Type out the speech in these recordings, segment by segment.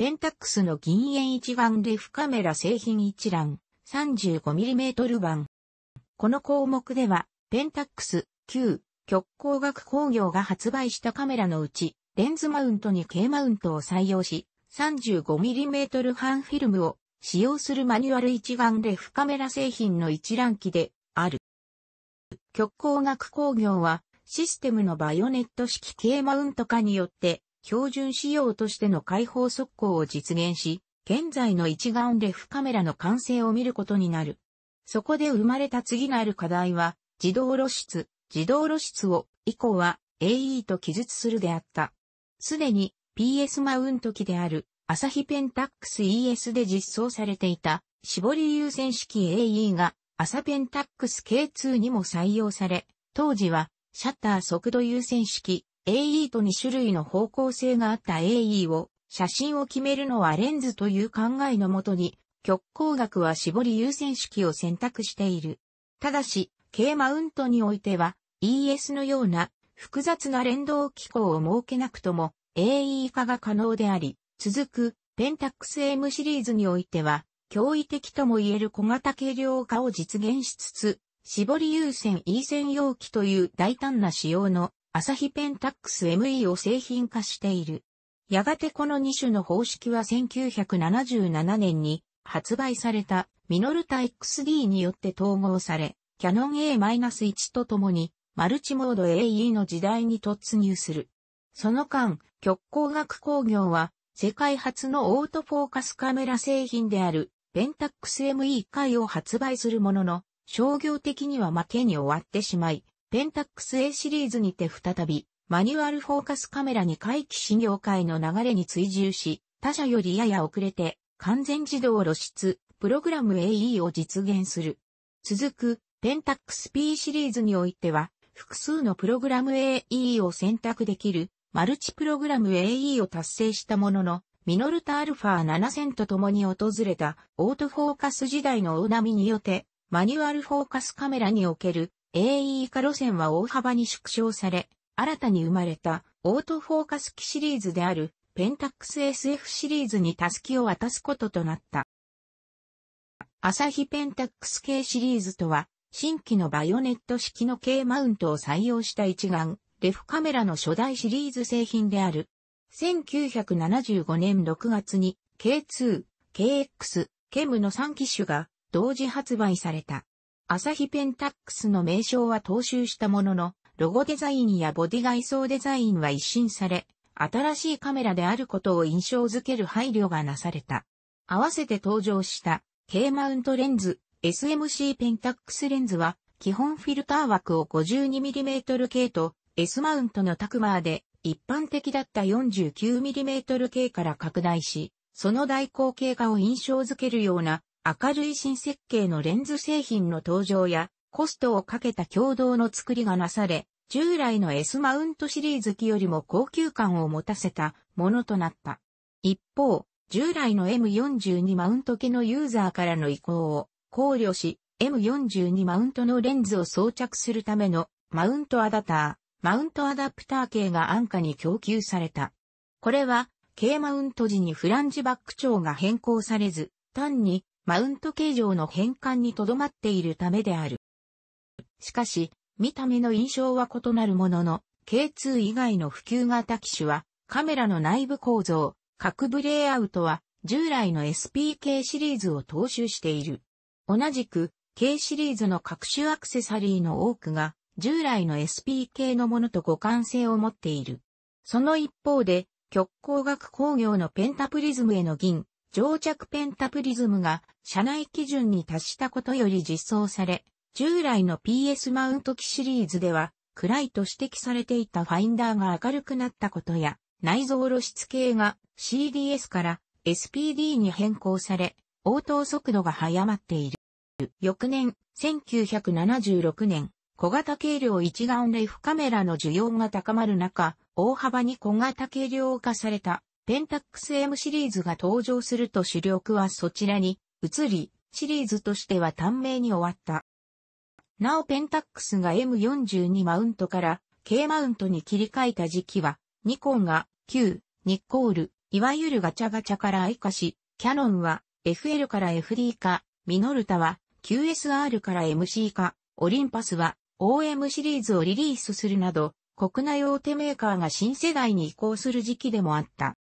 ペンタックスの銀塩一眼レフカメラ製品一覧 35mm 版。この項目では、ペンタックス旧極光学工業が発売したカメラのうち、レンズマウントに K マウントを採用し、35mm 半フィルムを使用するマニュアル一眼レフカメラ製品の一覧機である。極光学工業はシステムのバイオネット式 K マウント化によって標準仕様としての開放速攻を実現し、現在の一眼レフカメラの完成を見ることになる。そこで生まれた次なる課題は、自動露出、自動露出を、以降は AE と記述するであった。すでに PS マウント機である、アサヒペンタックス ES で実装されていた、絞り優先式 AE が、アサペンタックス K2 にも採用され、当時は、シャッター速度優先式 AE と2種類の方向性があった AE を、写真を決めるのはレンズという考えのもとに、極光学は絞り優先式を選択している。ただし、K マウントにおいては、ES のような複雑な連動機構を設けなくとも AE 化が可能であり、続くペンタックス M シリーズにおいては、驚異的とも言える小型軽量化を実現しつつ、絞り優先 E 専用機という大胆な仕様のアサヒペンタックス ME を製品化している。やがてこの2種の方式は1977年に発売されたミノルタ XD によって統合され、キャノン A-1 とともにマルチモード AE の時代に突入する。その間、極光学工業は世界初のオートフォーカスカメラ製品であるペンタックス m e 回を発売するものの、商業的には負けに終わってしまい、ペンタックス A シリーズにて再び、マニュアルフォーカスカメラに回帰新業界の流れに追従し、他社よりやや遅れて、完全自動露出、プログラム AE を実現する。続く、ペンタックス P シリーズにおいては、複数のプログラム AE を選択できる、マルチプログラム AE を達成したものの、ミノルタアルファ7000と共に訪れたオートフォーカス時代の大波によって、マニュアルフォーカスカメラにおける AE 化路線は大幅に縮小され、新たに生まれたオートフォーカス機シリーズであるペンタックス SF シリーズにタスキを渡すこととなった。アサヒペンタックス系シリーズとは、新規のバイオネット式の K マウントを採用した一眼、レフカメラの初代シリーズ製品である。1975年6月に K2、KX、ケムの3機種が同時発売された。アサヒペンタックスの名称は踏襲したものの、ロゴデザインやボディ外装デザインは一新され、新しいカメラであることを印象づける配慮がなされた。合わせて登場した K マウントレンズ、SMC ペンタックスレンズは、基本フィルター枠を 52mm 系と S マウントのタクマーで一般的だった 49mm 系から拡大し、その大口径化を印象づけるような明るい新設計のレンズ製品の登場や、コストをかけた共同の作りがなされ、従来の S マウントシリーズ機よりも高級感を持たせたものとなった。一方、従来の M42 マウント系のユーザーからの移行を考慮し、M42 マウントのレンズを装着するためのマウントアダター、マウントアダプター系が安価に供給された。これは、K マウント時にフランジバック長が変更されず、単にマウント形状の変換にとどまっているためである。しかし、見た目の印象は異なるものの、K2 以外の普及型機種は、カメラの内部構造、各部レイアウトは、従来の SPK シリーズを踏襲している。同じく、K シリーズの各種アクセサリーの多くが、従来の SPK のものと互換性を持っている。その一方で、極光学工業のペンタプリズムへの銀、乗着ペンタプリズムが社内基準に達したことより実装され、従来の PS マウント機シリーズでは暗いと指摘されていたファインダーが明るくなったことや、内蔵露出系が CDS から SPD に変更され、応答速度が早まっている。翌年、1976年、小型軽量一眼レフカメラの需要が高まる中、大幅に小型軽量化されたペンタックス M シリーズが登場すると主力はそちらに移り、シリーズとしては短命に終わった。なおペンタックスが M42 マウントから K マウントに切り替えた時期は、ニコンが Q、ニッコール、いわゆるガチャガチャから愛化し、キャノンは FL から FD 化、ミノルタは QSR から MC 化、オリンパスは OM シリーズをリリースするなど、国内大手メーカーが新世代に移行する時期でもあった。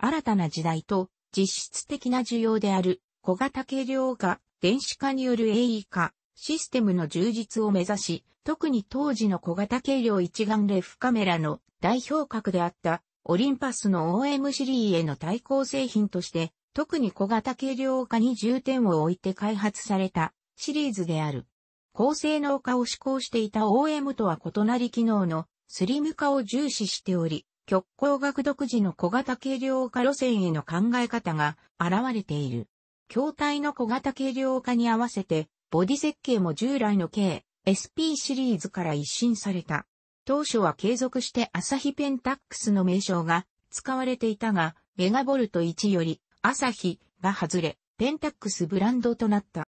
新たな時代と実質的な需要である小型軽量化、電子化による AE 化、システムの充実を目指し、特に当時の小型軽量一眼レフカメラの代表格であったオリンパスの o m シリーズへの対抗製品として、特に小型軽量化に重点を置いて開発されたシリーズである。高性能化を志向していた OM とは異なり機能のスリム化を重視しており、極光学独自の小型軽量化路線への考え方が現れている。筐体の小型軽量化に合わせて、ボディ設計も従来の K、SP シリーズから一新された。当初は継続してアサヒペンタックスの名称が使われていたが、メガボルト1よりアサヒが外れ、ペンタックスブランドとなった。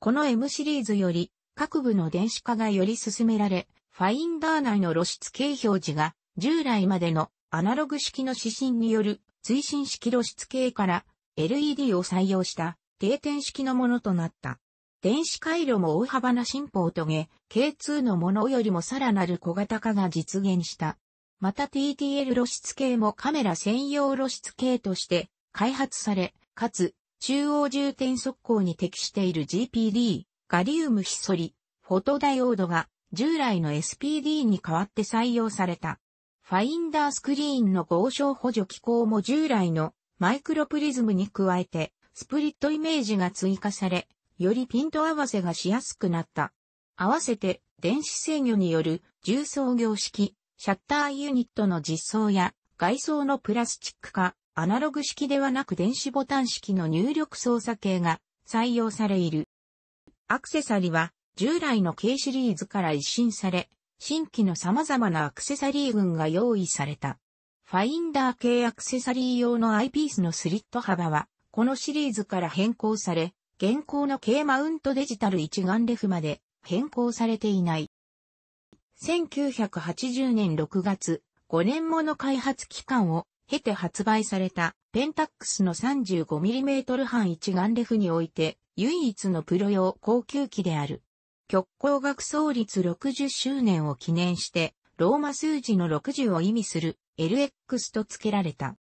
この M シリーズより各部の電子化がより進められ、ファインダー内の露出系表示が従来までのアナログ式の指針による推進式露出系から LED を採用した定点式のものとなった。電子回路も大幅な進歩を遂げ、K2 のものよりもさらなる小型化が実現した。また TTL 露出系もカメラ専用露出系として開発され、かつ中央重点速攻に適している GPD、ガリウムヒソリ、フォトダイオードが従来の SPD に代わって採用された。ファインダースクリーンの合掌補助機構も従来のマイクロプリズムに加えて、スプリットイメージが追加され、よりピント合わせがしやすくなった。合わせて、電子制御による重層業式、シャッターユニットの実装や、外装のプラスチック化、アナログ式ではなく電子ボタン式の入力操作系が採用されいる。アクセサリは従来の K シリーズから一新され、新規の様々なアクセサリー群が用意された。ファインダー系アクセサリー用のアイピースのスリット幅は、このシリーズから変更され、現行の K マウントデジタル一眼レフまで変更されていない。1980年6月、5年もの開発期間を経て発売されたペンタックスの 35mm 半一眼レフにおいて唯一のプロ用高級機である。極光学創立60周年を記念して、ローマ数字の60を意味する LX と付けられた。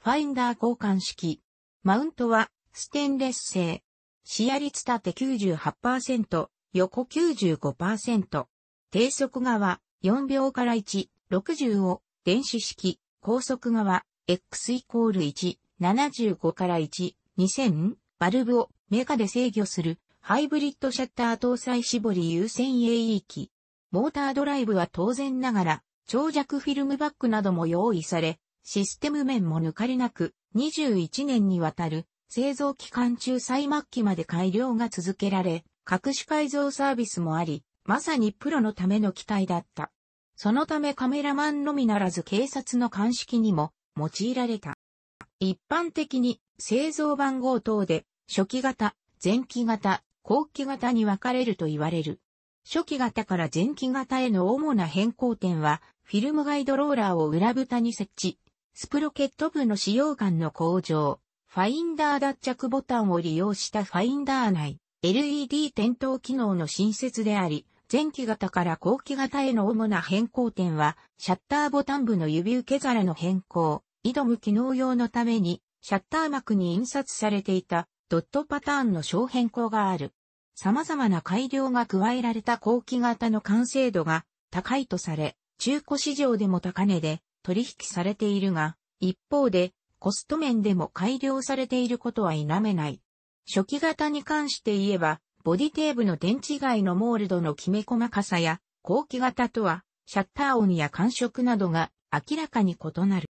ファインダー交換式。マウントはステンレス製。視野率縦98%、横95%。低速側4秒から1、60を電子式。高速側 X イコール1、75から1、2000バルブをメガで制御するハイブリッドシャッター搭載絞り優先 AE 機。モータードライブは当然ながら、長尺フィルムバッグなども用意され、システム面も抜かりなく、21年にわたる製造期間中最末期まで改良が続けられ、各種改造サービスもあり、まさにプロのための機体だった。そのためカメラマンのみならず警察の鑑識にも用いられた。一般的に製造番号等で初期型、前期型、後期型に分かれると言われる。初期型から前期型への主な変更点は、フィルムガイドローラーを裏蓋に設置、スプロケット部の使用感の向上、ファインダー脱着ボタンを利用したファインダー内、LED 点灯機能の新設であり、前期型から後期型への主な変更点は、シャッターボタン部の指受け皿の変更、挑む機能用のために、シャッター幕に印刷されていたドットパターンの小変更がある。様々な改良が加えられた後期型の完成度が高いとされ、中古市場でも高値で取引されているが、一方でコスト面でも改良されていることは否めない。初期型に関して言えば、ボディテーブの電池外のモールドのきめ細かさや、後期型とは、シャッター音や感触などが明らかに異なる。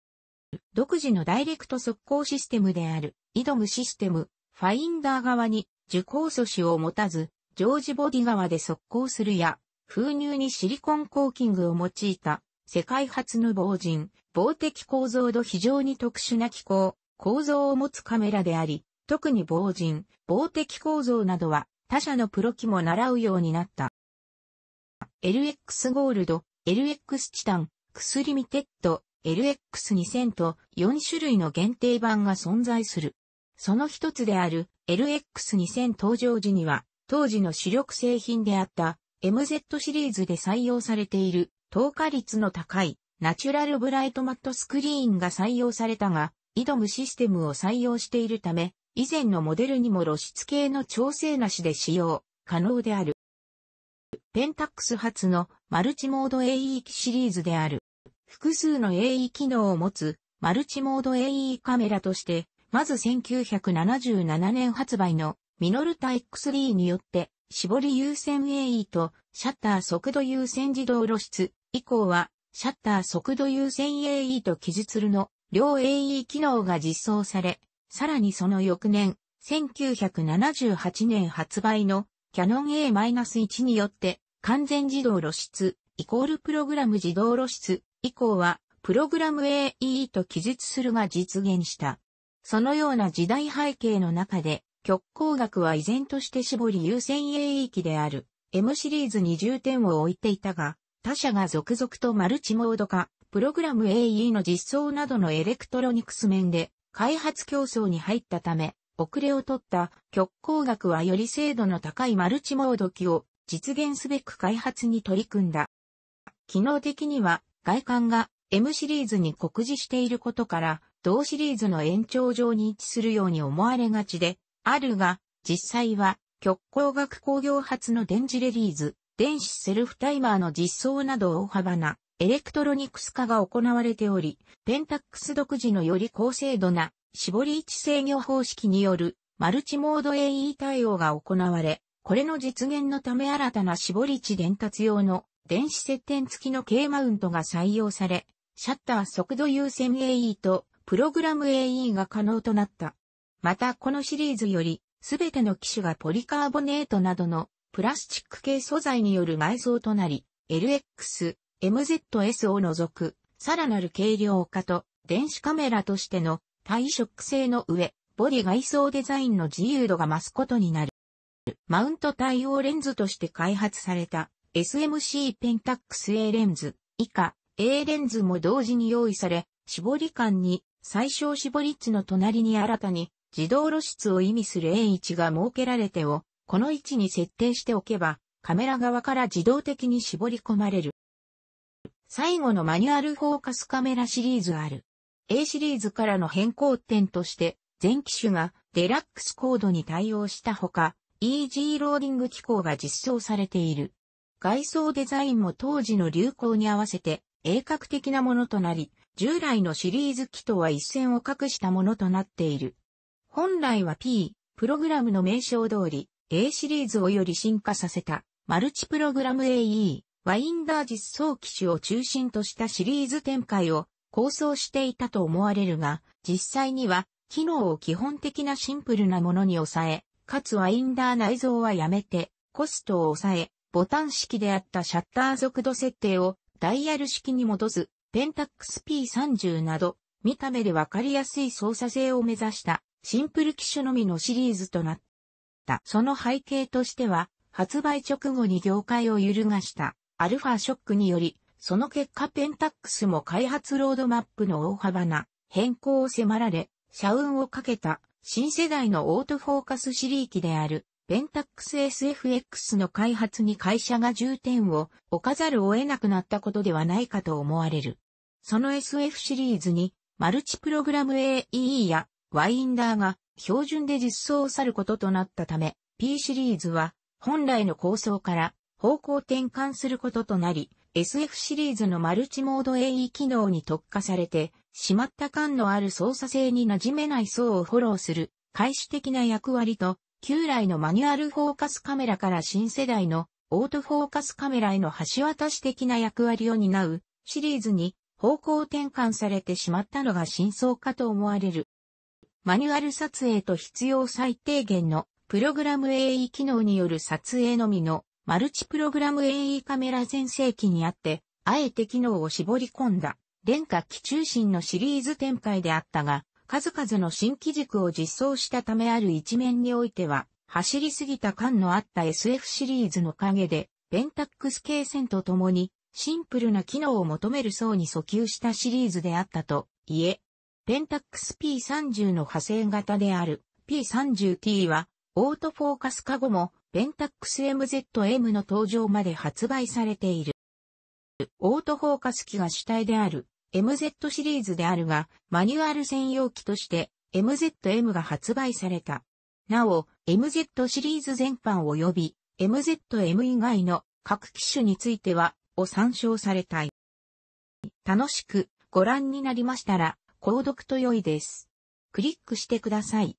独自のダイレクト速攻システムである、イドムシステムファインダー側に受光素子を持たず、常時ボディ側で速攻するや、封入にシリコンコーキングを用いた、世界初の防塵、防的構造度非常に特殊な機構、構造を持つカメラであり、特に防塵、防的構造などは他社のプロ機も習うようになった。LX ゴールド、LX チタン、薬リミテッド、LX2000 と4種類の限定版が存在する。その一つである LX2000 登場時には、当時の主力製品であった MZ シリーズで採用されている、透過率の高いナチュラルブライトマットスクリーンが採用されたが、イドムシステムを採用しているため、以前のモデルにも露出系の調整なしで使用可能である。ペンタックス発のマルチモード AE シリーズである。複数の AE 機能を持つマルチモード AE カメラとしてまず1977年発売のミノルタ X3 によって、絞り優先 AE とシャッター速度優先自動露出以降は、シャッター速度優先 AE と記述るの両 AE 機能が実装され、さらにその翌年、1978年発売のキャノン A-1 によって完全自動露出イコールプログラム自動露出以降はプログラム AE と記述するが実現した。そのような時代背景の中で、極光学は依然として絞り優先栄域である M シリーズに重点を置いていたが、他社が続々とマルチモード化、プログラム AE の実装などのエレクトロニクス面で開発競争に入ったため、遅れを取った極光学はより精度の高いマルチモード機を実現すべく開発に取り組んだ。機能的には外観が M シリーズに酷似していることから、同シリーズの延長上に位置するように思われがちで、あるが、実際は、極光学工業発の電磁レリーズ、電子セルフタイマーの実装など大幅なエレクトロニクス化が行われており、ペンタックス独自のより高精度な絞り位置制御方式によるマルチモード AE 対応が行われ、これの実現のため新たな絞り値伝達用の電子接点付きの K マウントが採用され、シャッター速度優先 AE とプログラム AE が可能となった。またこのシリーズより、すべての機種がポリカーボネートなどのプラスチック系素材による埋葬となり、LX、MZS を除く、さらなる軽量化と電子カメラとしての耐食性の上、ボディ外装デザインの自由度が増すことになる。マウント対応レンズとして開発された SMC ペンタックス A レンズ以下 A レンズも同時に用意され、絞り感に最小絞り値の隣に新たに自動露出を意味する A1 が設けられてを、この位置に設定しておけば、カメラ側から自動的に絞り込まれる。最後のマニュアルフォーカスカメラシリーズある。A シリーズからの変更点として、全機種がデラックスコードに対応したほか、EG ローディング機構が実装されている。外装デザインも当時の流行に合わせて鋭角的なものとなり、従来のシリーズ機とは一線を画したものとなっている。本来は P、プログラムの名称通り、A シリーズをより進化させた、マルチプログラム AE、ワインダー実装機種を中心としたシリーズ展開を構想していたと思われるが、実際には、機能を基本的なシンプルなものに抑え、かつワインダー内蔵はやめて、コストを抑え、ボタン式であったシャッター速度設定をダイヤル式に戻すペンタックス P30 など、見た目でわかりやすい操作性を目指したシンプル機種のみのシリーズとなった。その背景としては、発売直後に業界を揺るがしたアルファショックにより、その結果ペンタックスも開発ロードマップの大幅な変更を迫られ、社運をかけた新世代のオートフォーカスシリー機であるペンタックス SFX の開発に会社が重点を置かざるを得なくなったことではないかと思われる。その SF シリーズに、マルチプログラム AEE やワインダーが標準で実装さることとなったため、P シリーズは本来の構想から方向転換することとなり、SF シリーズのマルチモード AE 機能に特化されて、しまった感のある操作性に馴染めない層をフォローする、開始的な役割と旧来のマニュアルフォーカスカメラから新世代のオートフォーカスカメラへの橋渡し的な役割を担うシリーズに方向転換されてしまったのが真相かと思われる。マニュアル撮影と必要最低限のプログラム AE 機能による撮影のみのマルチプログラム AE カメラ全盛期にあって、あえて機能を絞り込んだ、廉価機中心のシリーズ展開であったが、数々の新機軸を実装したためある一面においては、走りすぎた感のあった SF シリーズの陰で、ペンタックス系線とともに、シンプルな機能を求める層に訴求したシリーズであったといえ、ペンタックス P30 の派生型である P30T は、オートフォーカス化後も、ペンタックス MZM の登場まで発売されている。オートフォーカス機が主体である MZ シリーズであるが、マニュアル専用機として MZM が発売された。なお、MZ シリーズ全般及び MZM 以外の各機種については、を参照されたい。楽しくご覧になりましたら、購読と良いです。クリックしてください。